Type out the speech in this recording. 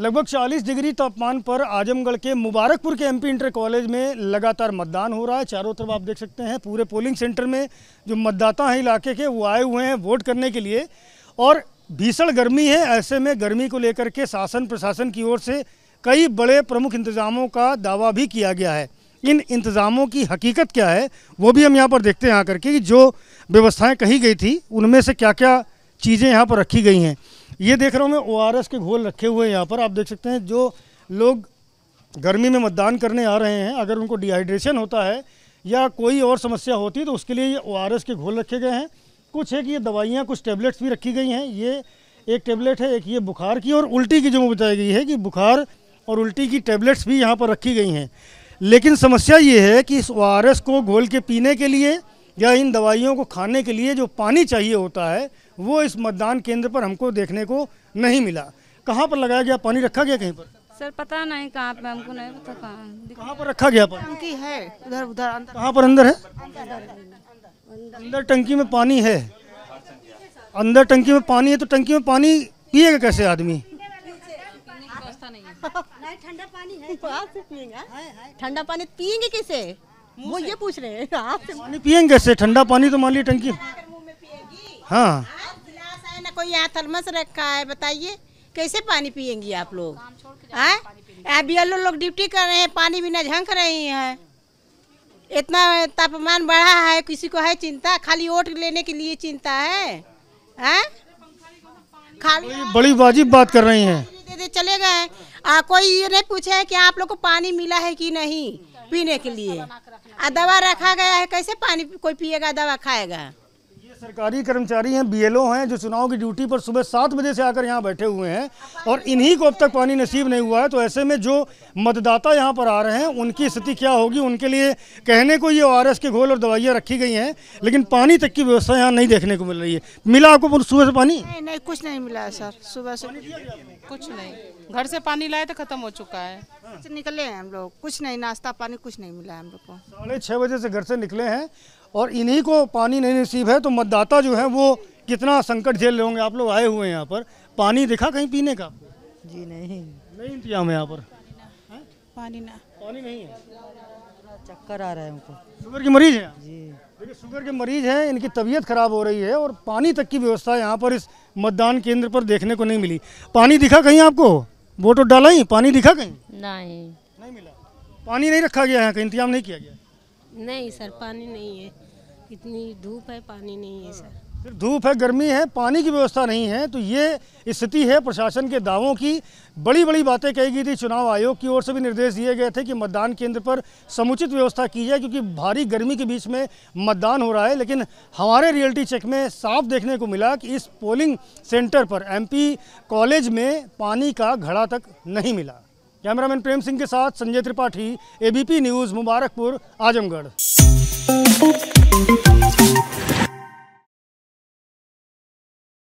लगभग 40 डिग्री तापमान पर आजमगढ़ के मुबारकपुर के एमपी इंटर कॉलेज में लगातार मतदान हो रहा है चारों तरफ आप देख सकते हैं पूरे पोलिंग सेंटर में जो मतदाता हैं इलाके के वो आए हुए हैं वोट करने के लिए और भीषण गर्मी है ऐसे में गर्मी को लेकर के शासन प्रशासन की ओर से कई बड़े प्रमुख इंतजामों का दावा भी किया गया है इन इंतज़ामों की हकीकत क्या है वो भी हम यहाँ पर देखते हैं आकर के कि जो व्यवस्थाएँ कही गई थी उनमें से क्या क्या चीज़ें यहाँ पर रखी गई हैं ये देख रहा हूँ मैं ओ के घोल रखे हुए हैं यहाँ पर आप देख सकते हैं जो लोग गर्मी में मतदान करने आ रहे हैं अगर उनको डिहाइड्रेशन होता है या कोई और समस्या होती है तो उसके लिए ये ओ के घोल रखे गए हैं कुछ है कि ये दवाइयाँ कुछ टेबलेट्स भी रखी गई हैं ये एक टेबलेट है एक ये बुखार की और उल्टी की जो बताई गई है कि बुखार और उल्टी की टेबलेट्स भी यहाँ पर रखी गई हैं लेकिन समस्या ये है कि इस ओ को घोल के पीने के लिए या इन दवाइयों को खाने के लिए जो पानी चाहिए होता है वो इस मतदान केंद्र पर हमको देखने को नहीं मिला कहाँ पर लगाया गया पानी रखा गया कहीं पर सर पता नहीं कहाँ पे हमको नहीं पता कहाँ कहाँ पर रखा गया पानी है उधर उधर अंदर कहाँ पर अंदर है अंदर टंकी में पानी है अंदर टंकी में पानी है तो टंकी में पानी पिएगा कैसे आदमी ठंडा पानी है हाँ? ठंडा पानी पियेंगे कैसे वो ये पूछ रहे हैं आप पानी पियेंगे कैसे ठंडा पानी तो मान ली टंकी हाँ यहाँ थर्मस रखा है बताइए कैसे पानी पियेंगी आप लोग हाँ? आए लोग ड्यूटी कर रहे हैं पानी बिना झंक रही हैं इतना तापमान बढ़ा है किसी को है चिंता खाली वोट लेने के लिए चिंता है हाँ? खाली बड़ी, बड़ी वाजिब बात कर रही हैं दे दे चले गए आ, कोई ये नहीं पूछे कि आप लोग को पानी मिला है कि नहीं पीने के लिए आ दवा रखा गया है कैसे पानी कोई पिएगा दवा खाएगा ये सरकारी कर्मचारी हैं बीएलओ हैं जो चुनाव की ड्यूटी पर सुबह सात बजे से आकर यहाँ बैठे हुए हैं और इन्हीं को अब तक पानी नसीब नहीं हुआ है तो ऐसे में जो मतदाता यहाँ पर आ रहे हैं उनकी स्थिति क्या होगी उनके लिए कहने को ये ओ के घोल और दवाइयाँ रखी गई हैं लेकिन पानी तक की व्यवस्था यहाँ नहीं देखने को मिल रही है मिला आपको सुबह से पानी नहीं, नहीं कुछ नहीं मिला है सर सुबह से कुछ नहीं घर से पानी लाए तो खत्म हो चुका है निकले हैं हम लोग कुछ नहीं नाश्ता पानी कुछ नहीं मिला है हम लोग को साढ़े छः बजे से घर से निकले हैं और इन्हीं को पानी नहीं नसीब है तो मतदाता जो है वो कितना संकट झेल रहे होंगे आप लोग आए हुए हैं यहाँ पर पानी दिखा कहीं पीने का जी नहीं नहीं इंतजाम है यहाँ पर हाँ? पानी ना पानी नहीं है चक्कर आ रहा है उनको शुगर के मरीज है जी देखिए शुगर के मरीज हैं इनकी तबीयत खराब हो रही है और पानी तक की व्यवस्था यहाँ पर इस मतदान केंद्र पर देखने को नहीं मिली पानी दिखा कहीं आपको वोट वोट डाला ही पानी दिखा कहीं नहीं नहीं मिला पानी नहीं रखा गया है इंतजाम नहीं किया गया नहीं सर पानी नहीं है इतनी धूप है पानी नहीं है सर फिर धूप है गर्मी है पानी की व्यवस्था नहीं है तो ये स्थिति है प्रशासन के दावों की बड़ी बड़ी बातें कही गई थी चुनाव आयोग की ओर से भी निर्देश दिए गए थे कि मतदान केंद्र पर समुचित व्यवस्था की जाए क्योंकि भारी गर्मी के बीच में मतदान हो रहा है लेकिन हमारे रियलिटी चेक में साफ देखने को मिला कि इस पोलिंग सेंटर पर एम कॉलेज में पानी का घड़ा तक नहीं मिला कैमरामैन प्रेम सिंह के साथ संजय त्रिपाठी एबीपी न्यूज़ मुबारकपुर आजमगढ़